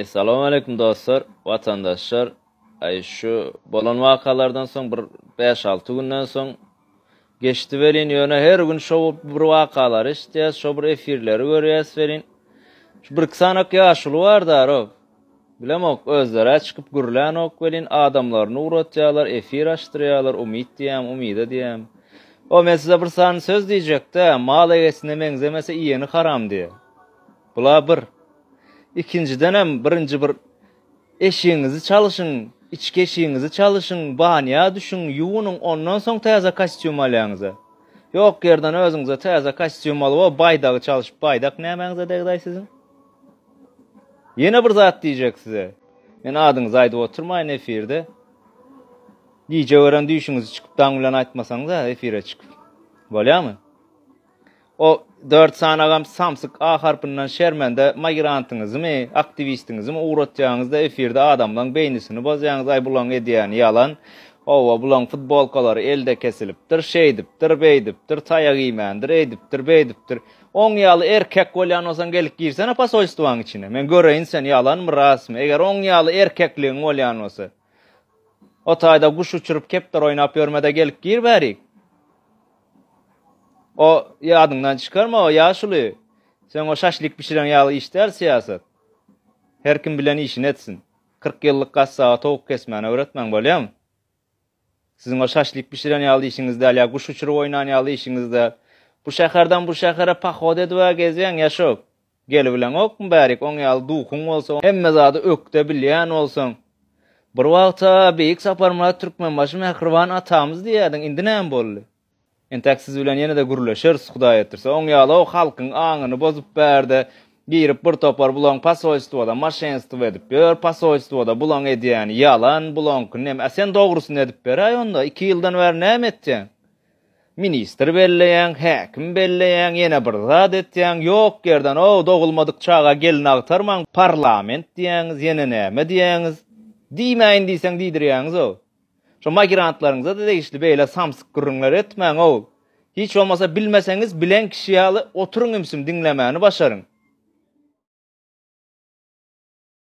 Assalamu e, alaykum dostlar, vatandaşlar. Ay şu bolan vakalardan son bir 5-6 günden son geçti verin yöne her gün şu bir vakalar işte şu bir efirleri görüyäs verin. Şu bir kısanak yaşlı var da bilem Bilemok özlere çıkıp gürlen ok verin adamlarını uğratyalar, efir açtıryalar, umid diyem, umide diyem. O men size bir sani söz diyecek de mal egesine menzemese iyeni haram diye. Bula bir. ikinciden hem birinci bir eşiğinizi çalışın, içki eşiğinizi çalışın, bahaniya düşün, yuwunun ondan soň taýaza kostyum alýaňyza. Yok yerden özüňize taýaza kostyum alyp, baydagy çalışyp baydak nämäňize degdaý sizin? Yine bir zat diyecek size. Men adınız aýdyp oturmayın efirde. Diýje ören düşüňizi çykyp daňylan aýtmasaňyz efire çykyp. Bolýarmy? o 4 sanagam agam samsık a harpından şermen de mı aktivistiniz mi uğratacağınız efirde adamdan beynisini bozacağınız ay bulan ediyen yalan o bulan futbol kolları elde kesiliptir şey beydiptir, bey ediptir tayak on yalı erkek golyan olsan gelip girsene pasolstvan içine men göreyin sen yalan mı Eger mı eğer on yalı erkekliğin golyan olsa o tayda kuş uçurup kepter oynap yormada gelip gir berik O ya adından çıkarma o yaşlı. Sen o şaşlık pişiren yağlı işler siyaset. Her kim bilen işin etsin. 40 yıllık kas saat oku kesmen öğretmen bolyam. Sizin o şaşlık pişiren yağlı işinizde ala kuş uçurup oynan yağlı işinizde bu şehirden bu şehire pahod edwa gezen yaşok. Gel bilen ok mu berik on yağlı duhun olsun. Hem mezadı ökte bilen olsun. Bir wagt ta beyk saparmalar türkmen başma akhrwan atamız diýdiň indi näme boldy? entaksiz bilen ýene-de gürleşir, Hudaý ýetirse, oň ýaly o halkyň aňyny bozup berdi. Girip bir topar bulan pasoýstwa da maşenstwa edip, bir pasoýstwa da bulan edýän yalan bulan künem. E sen dogrusyny edip ber, aýonda 2 ýyldan bäri näme etdi? Minister belleýän, häkim belleýän, ýene bir zat etdiň, ýok yerden o dogulmadyk çağa gelin agtarman, parlament diýeniz, ýene näme diýeniz? Diýmeýin diýsen diýdirýäňiz o. Şo migrantlaryňyza da degişli beýle samsyk gürrüňler etmäň o. Hiç olmasa bilmeseniz bilen kişiye oturun imsim dinlemeyeni başarın.